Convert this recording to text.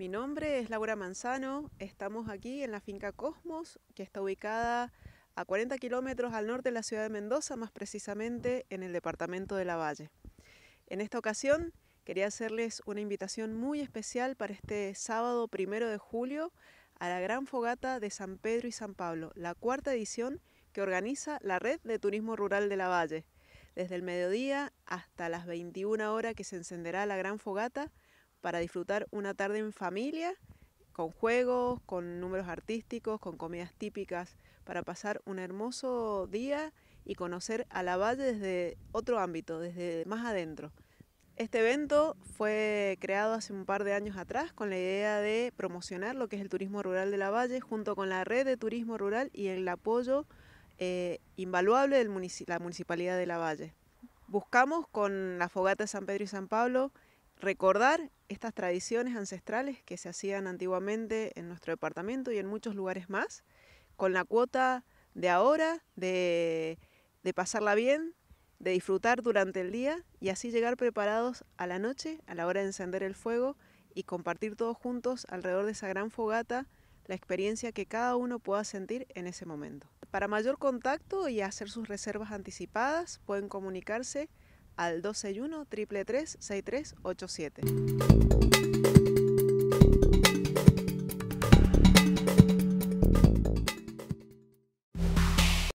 Mi nombre es Laura Manzano, estamos aquí en la finca Cosmos, que está ubicada a 40 kilómetros al norte de la ciudad de Mendoza, más precisamente en el departamento de La Valle. En esta ocasión quería hacerles una invitación muy especial para este sábado primero de julio a la gran fogata de San Pedro y San Pablo, la cuarta edición que organiza la Red de Turismo Rural de La Valle. Desde el mediodía hasta las 21 horas que se encenderá la gran fogata para disfrutar una tarde en familia, con juegos, con números artísticos, con comidas típicas, para pasar un hermoso día y conocer a la Valle desde otro ámbito, desde más adentro. Este evento fue creado hace un par de años atrás con la idea de promocionar lo que es el turismo rural de la Valle junto con la red de turismo rural y el apoyo eh, invaluable de la Municipalidad de la Valle. Buscamos con la Fogata de San Pedro y San Pablo recordar estas tradiciones ancestrales que se hacían antiguamente en nuestro departamento y en muchos lugares más, con la cuota de ahora, de, pasarla bien, de disfrutar durante el día y así llegar preparados a la noche, a la hora de encender el fuego y compartir todos juntos alrededor de esa gran fogata la experiencia que cada uno pueda sentir en ese momento. Para mayor contacto y hacer sus reservas anticipadas, pueden comunicarse al 261 333 6387.